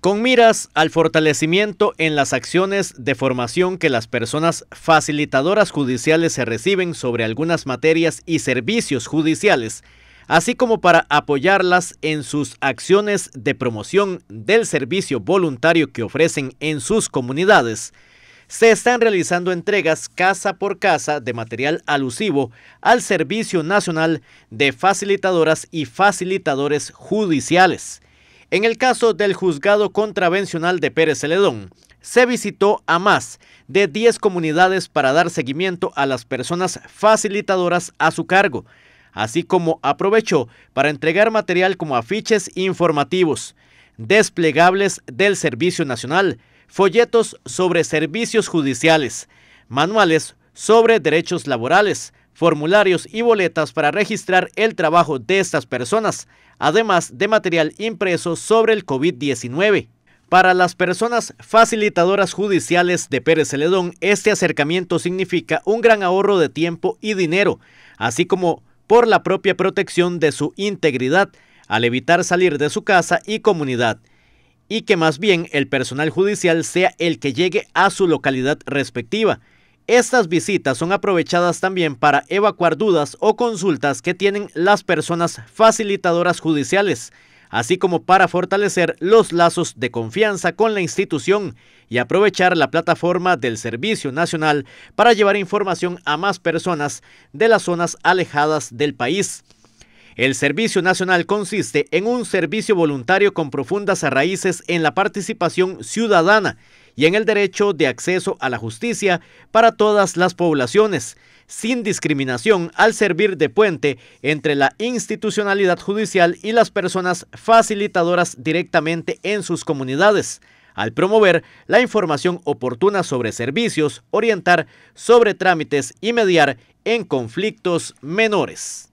con miras al fortalecimiento en las acciones de formación que las personas facilitadoras judiciales se reciben sobre algunas materias y servicios judiciales, así como para apoyarlas en sus acciones de promoción del servicio voluntario que ofrecen en sus comunidades. Se están realizando entregas casa por casa de material alusivo al Servicio Nacional de Facilitadoras y Facilitadores Judiciales. En el caso del juzgado contravencional de Pérez Celedón, se visitó a más de 10 comunidades para dar seguimiento a las personas facilitadoras a su cargo, así como aprovechó para entregar material como afiches informativos, desplegables del Servicio Nacional, folletos sobre servicios judiciales, manuales sobre derechos laborales, formularios y boletas para registrar el trabajo de estas personas, además de material impreso sobre el COVID-19. Para las personas facilitadoras judiciales de Pérez Celedón, este acercamiento significa un gran ahorro de tiempo y dinero, así como por la propia protección de su integridad al evitar salir de su casa y comunidad, y que más bien el personal judicial sea el que llegue a su localidad respectiva estas visitas son aprovechadas también para evacuar dudas o consultas que tienen las personas facilitadoras judiciales, así como para fortalecer los lazos de confianza con la institución y aprovechar la plataforma del Servicio Nacional para llevar información a más personas de las zonas alejadas del país. El Servicio Nacional consiste en un servicio voluntario con profundas raíces en la participación ciudadana y en el derecho de acceso a la justicia para todas las poblaciones, sin discriminación al servir de puente entre la institucionalidad judicial y las personas facilitadoras directamente en sus comunidades al promover la información oportuna sobre servicios, orientar sobre trámites y mediar en conflictos menores.